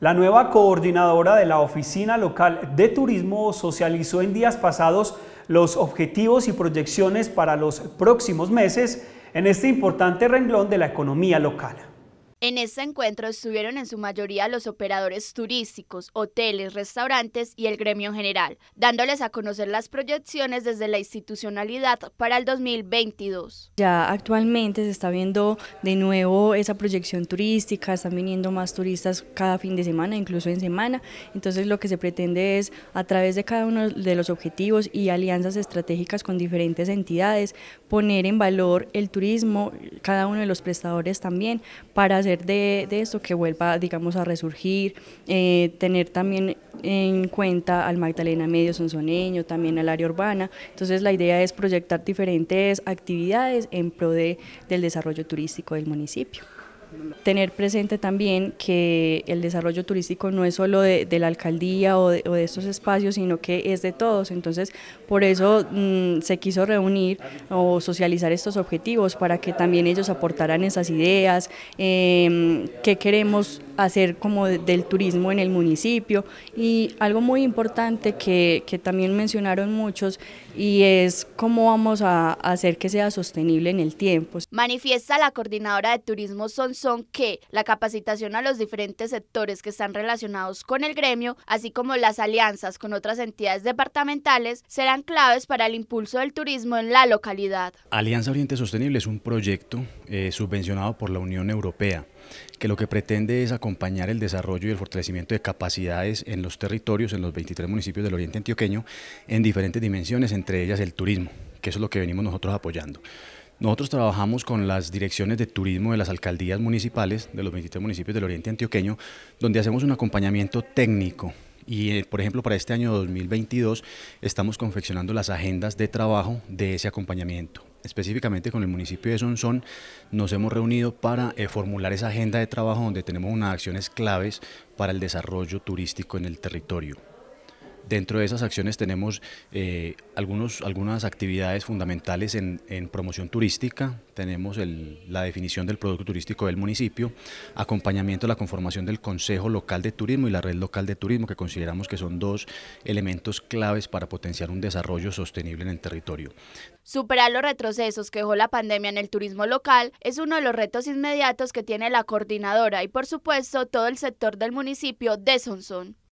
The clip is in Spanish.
La nueva coordinadora de la Oficina Local de Turismo socializó en días pasados los objetivos y proyecciones para los próximos meses en este importante renglón de la economía local. En este encuentro estuvieron en su mayoría los operadores turísticos, hoteles, restaurantes y el gremio general, dándoles a conocer las proyecciones desde la institucionalidad para el 2022. Ya actualmente se está viendo de nuevo esa proyección turística, están viniendo más turistas cada fin de semana, incluso en semana, entonces lo que se pretende es a través de cada uno de los objetivos y alianzas estratégicas con diferentes entidades poner en valor el turismo, cada uno de los prestadores también, para hacer de, esto que vuelva, digamos, a resurgir, eh, tener también en cuenta al Magdalena Medio Sonsoneño, también al área urbana. Entonces la idea es proyectar diferentes actividades en pro de, del desarrollo turístico del municipio. Tener presente también que el desarrollo turístico no es solo de, la alcaldía o de, estos espacios, sino que es de todos. Entonces, por eso mm, se quiso reunir o socializar estos objetivos para que también ellos aportaran esas ideas, que em, qué queremos hacer como del turismo en el municipio y algo muy importante que, también mencionaron muchos y es cómo vamos a hacer que sea sostenible en el tiempo. Manifiesta la coordinadora de turismo Sonson que la capacitación a los diferentes sectores que están relacionados con el gremio, así como las alianzas con otras entidades departamentales, serán claves para el impulso del turismo en la localidad. Alianza Oriente Sostenible es un proyecto eh, subvencionado por la Unión Europea que lo que pretende es acompañar el desarrollo y el fortalecimiento de capacidades en los territorios, en los 23 municipios del Oriente Antioqueño, en diferentes dimensiones, entre ellas el turismo, que es lo que venimos nosotros apoyando. Nosotros trabajamos con las direcciones de turismo de las alcaldías municipales de los 23 municipios del Oriente Antioqueño, donde hacemos un acompañamiento técnico y, eh, por ejemplo, para este año 2022 estamos confeccionando las agendas de trabajo de ese acompañamiento específicamente con el municipio de Sonsón, nos hemos reunido para eh, formular esa agenda de trabajo donde tenemos unas acciones claves para el desarrollo turístico en el territorio. Dentro de esas acciones tenemos eh, algunos, algunas actividades fundamentales en, promoción turística, tenemos la definición del producto turístico del municipio, acompañamiento a la conformación del Consejo Local de Turismo y la Red Local de Turismo, que consideramos que son dos elementos claves para potenciar un desarrollo sostenible en el territorio. Superar los retrocesos que dejó la pandemia en el turismo local es uno de los retos inmediatos que tiene la coordinadora y por supuesto todo el sector del municipio de Sonsón.